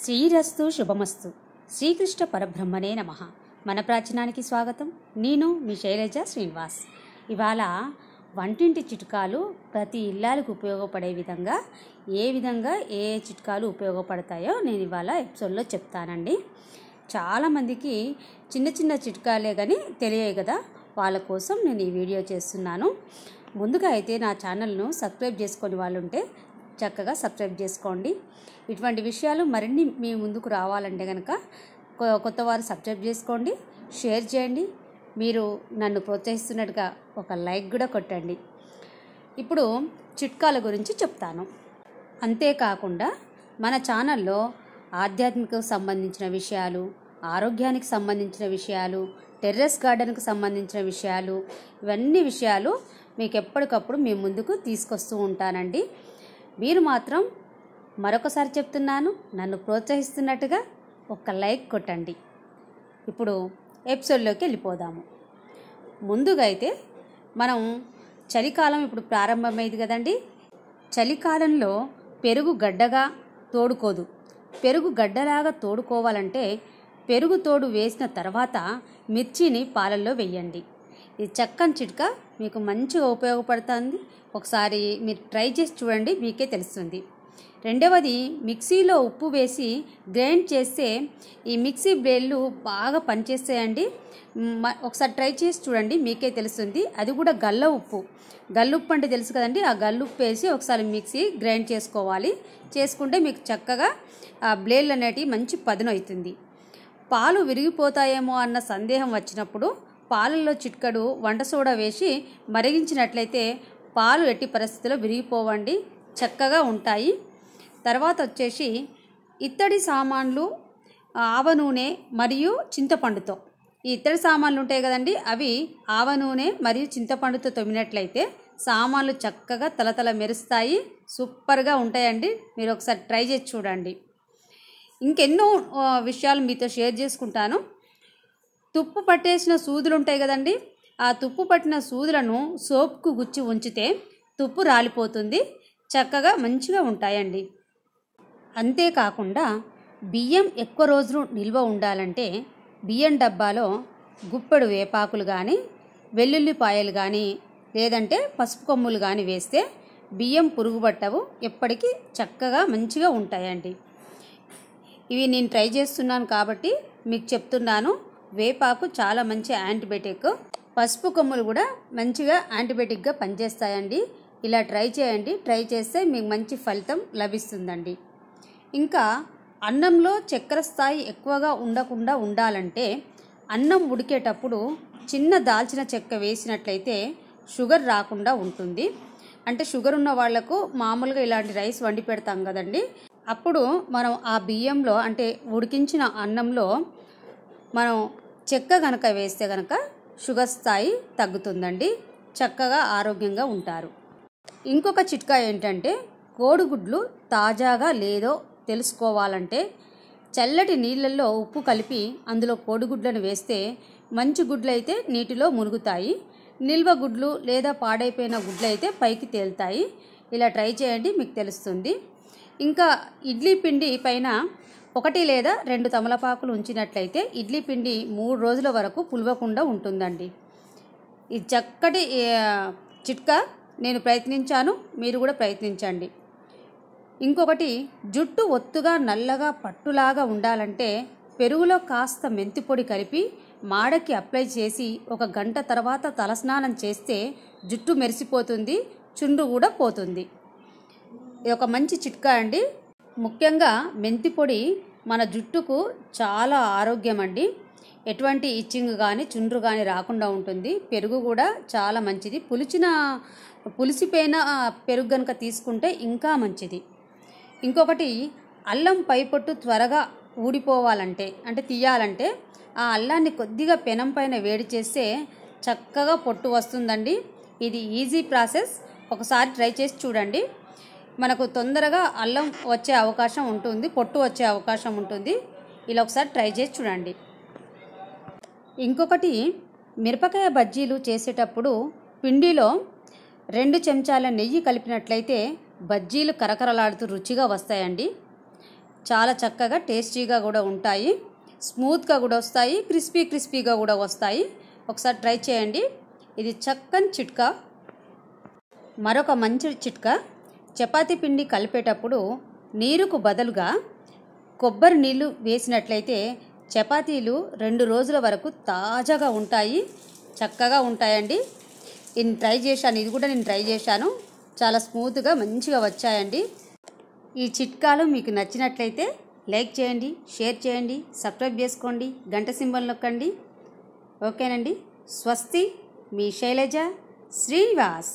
శ్రీరస్తు శుభమస్తు శ్రీకృష్ణ పరబ్రహ్మనే నమ మన ప్రాచీనానికి స్వాగతం నేను మీ శైలజ శ్రీనివాస్ ఇవాళ వంటింటి చిట్కాలు ప్రతి ఇల్లాలకు ఉపయోగపడే విధంగా ఏ విధంగా ఏ చిట్కాలు ఉపయోగపడతాయో నేను ఇవాళ ఎపిసోడ్లో చెప్తానండి చాలామందికి చిన్న చిన్న చిట్కాలే కానీ తెలియవు కదా వాళ్ళ కోసం నేను ఈ వీడియో చేస్తున్నాను ముందుగా అయితే నా ఛానల్ను సబ్స్క్రైబ్ చేసుకొని వాళ్ళు ఉంటే చక్కగా సబ్స్క్రైబ్ చేసుకోండి ఇటువంటి విషయాలు మరిన్ని మీ ముందుకు రావాలంటే కనుక కొత్త వారు సబ్స్క్రైబ్ చేసుకోండి షేర్ చేయండి మీరు నన్ను ప్రోత్సహిస్తున్నట్టుగా ఒక లైక్ కూడా కొట్టండి ఇప్పుడు చిట్కాల గురించి చెప్తాను అంతేకాకుండా మన ఛానల్లో ఆధ్యాత్మిక సంబంధించిన విషయాలు ఆరోగ్యానికి సంబంధించిన విషయాలు టెర్రస్ గార్డెన్కు సంబంధించిన విషయాలు ఇవన్నీ విషయాలు మీకు ఎప్పటికప్పుడు మీ ముందుకు తీసుకొస్తూ ఉంటానండి మీరు మాత్రం మరొకసారి చెప్తున్నాను నన్ను ప్రోత్సహిస్తున్నట్టుగా ఒక లైక్ కొట్టండి ఇప్పుడు ఎపిసోడ్లోకి వెళ్ళిపోదాము ముందుగా అయితే మనం చలికాలం ఇప్పుడు ప్రారంభమైంది కదండి చలికాలంలో పెరుగు గడ్డగా తోడుకోదు పెరుగు గడ్డలాగా తోడుకోవాలంటే పెరుగు తోడు వేసిన తర్వాత మిర్చిని పాలల్లో వేయండి ఇది చక్కని చిట్కా మీకు మంచిగా ఉపయోగపడుతుంది ఒకసారి మీరు ట్రై చేసి చూడండి మీకే తెలుస్తుంది రెండవది మిక్సీలో ఉప్పు వేసి గ్రైండ్ చేస్తే ఈ మిక్సీ బ్లేడ్లు బాగా పనిచేస్తాయండి ఒకసారి ట్రై చేసి చూడండి మీకే తెలుస్తుంది అది కూడా గల్ల ఉప్పు గల్లుప్పు అంటే తెలుసు కదండి ఆ గల్లుప్పు వేసి ఒకసారి మిక్సీ గ్రైండ్ చేసుకోవాలి చేసుకుంటే మీకు చక్కగా ఆ బ్లేడ్లు అనేటివి మంచి పదునవుతుంది పాలు విరిగిపోతాయేమో అన్న సందేహం వచ్చినప్పుడు పాలల్లో చిట్కడు వంట సోడా వేసి మరిగించినట్లయితే పాలు ఎట్టి పరిస్థితుల్లో విరిగిపోవండి చక్కగా ఉంటాయి తర్వాత వచ్చేసి ఇత్తడి సామాన్లు ఆవ నూనె మరియు చింతపండుతో ఈ ఇత్తడి సామాన్లు ఉంటాయి కదండి అవి ఆవ నూనె మరియు చింతపండుతో తొమ్మినట్లయితే సామాన్లు చక్కగా తలతల మెరుస్తాయి సూపర్గా ఉంటాయండి మీరు ఒకసారి ట్రై చేసి చూడండి ఇంకెన్నో విషయాలు మీతో షేర్ చేసుకుంటాను తుప్పు పట్టేసిన సూదులు ఉంటాయి కదండి ఆ తుప్పు పట్టిన సూదులను సోప్కు గుచ్చి ఉంచితే తుప్పు రాలిపోతుంది చక్కగా మంచిగా ఉంటాయండి అంతేకాకుండా బియ్యం ఎక్కువ రోజులు నిల్వ ఉండాలంటే బియ్యం డబ్బాలో గుప్పెడు వేపాకులు కానీ వెల్లుల్లిపాయలు కానీ లేదంటే పసుపు కొమ్ములు కానీ వేస్తే బియ్యం పురుగు పట్టవు ఎప్పటికీ చక్కగా మంచిగా ఉంటాయండి ఇవి నేను ట్రై చేస్తున్నాను కాబట్టి మీకు చెప్తున్నాను వేపాకు చాలా మంచి యాంటీబయాటిక్ పసుపు కొమ్ములు కూడా మంచిగా యాంటీబయాటిక్గా పనిచేస్తాయండి ఇలా ట్రై చేయండి ట్రై చేస్తే మీకు మంచి ఫలితం లభిస్తుందండి ఇంకా అన్నంలో చక్కెర స్థాయి ఎక్కువగా ఉండకుండా ఉండాలంటే అన్నం ఉడికేటప్పుడు చిన్న దాల్చిన చెక్క వేసినట్లయితే షుగర్ రాకుండా ఉంటుంది అంటే షుగర్ ఉన్న వాళ్లకు మామూలుగా ఇలాంటి రైస్ వండి పెడతాం కదండి అప్పుడు మనం ఆ బియ్యంలో అంటే ఉడికించిన అన్నంలో మనం చెక్క కనుక వేస్తే కనుక షుగర్ స్థాయి తగ్గుతుందండి చక్కగా ఆరోగ్యంగా ఉంటారు ఇంకొక చిట్కా ఏంటంటే కోడిగుడ్లు తాజాగా లేదో తెలుసుకోవాలంటే చల్లటి నీళ్ళల్లో ఉప్పు కలిపి అందులో కోడిగుడ్లను వేస్తే మంచి గుడ్లైతే నీటిలో మునుగుతాయి నిల్వ గుడ్లు లేదా పాడైపోయిన గుడ్లు అయితే పైకి తేలుతాయి ఇలా ట్రై చేయండి మీకు తెలుస్తుంది ఇంకా ఇడ్లీ పిండి పైన ఒకటి లేదా రెండు తమలపాకులు ఉంచినట్లయితే ఇడ్లీ పిండి మూడు రోజుల వరకు పులవకుండా ఉంటుందండి ఈ చక్కటి చిట్కా నేను ప్రయత్నించాను మీరు కూడా ప్రయత్నించండి ఇంకొకటి జుట్టు ఒత్తుగా నల్లగా పట్టులాగా ఉండాలంటే పెరుగులో కాస్త మెంతిపొడి కలిపి మాడకి అప్లై చేసి ఒక గంట తర్వాత తలస్నానం చేస్తే జుట్టు మెరిసిపోతుంది చుండు కూడా పోతుంది ఇది ఒక మంచి చిట్కా అండి ముఖ్యంగా మెంతి పొడి మన జుట్టుకు చాలా ఆరోగ్యం అండి ఎటువంటి ఇచ్చింగ్ కానీ చుండ్రు కానీ రాకుండా ఉంటుంది పెరుగు కూడా చాలా మంచిది పులిచిన పులిసిపోయిన పెరుగు కనుక తీసుకుంటే ఇంకా మంచిది ఇంకొకటి అల్లం పైపొట్టు త్వరగా ఊడిపోవాలంటే అంటే తీయాలంటే ఆ అల్లాన్ని కొద్దిగా పెనం పైన వేడి చేస్తే చక్కగా పొట్టు వస్తుందండి ఇది ఈజీ ప్రాసెస్ ఒకసారి ట్రై చేసి చూడండి మనకు తొందరగా అల్లం వచ్చే అవకాశం ఉంటుంది పొట్టు వచ్చే అవకాశం ఉంటుంది ఇలా ఒకసారి ట్రై చేసి చూడండి ఇంకొకటి మిరపకాయ బజ్జీలు చేసేటప్పుడు పిండిలో రెండు చెంచాల నెయ్యి కలిపినట్లయితే బజ్జీలు కరకరలాడుతూ రుచిగా వస్తాయండి చాలా చక్కగా టేస్టీగా కూడా ఉంటాయి స్మూత్గా కూడా వస్తాయి క్రిస్పీ క్రిస్పీగా కూడా వస్తాయి ఒకసారి ట్రై చేయండి ఇది చక్కని చిట్కా మరొక మంచి చిట్కా చపాతీ పిండి కలిపేటప్పుడు నీరుకు బదులుగా కొబ్బరి నీళ్లు వేసినట్లయితే చపాతీలు రెండు రోజుల వరకు తాజాగా ఉంటాయి చక్కగా ఉంటాయండి నేను ట్రై చేశాను ఇది కూడా నేను ట్రై చేశాను చాలా స్మూత్గా మంచిగా వచ్చాయండి ఈ చిట్కాలు మీకు నచ్చినట్లయితే లైక్ చేయండి షేర్ చేయండి సబ్స్క్రైబ్ చేసుకోండి గంట సింబల్ నొక్కండి ఓకేనండి స్వస్తి మీ శైలజ శ్రీనివాస్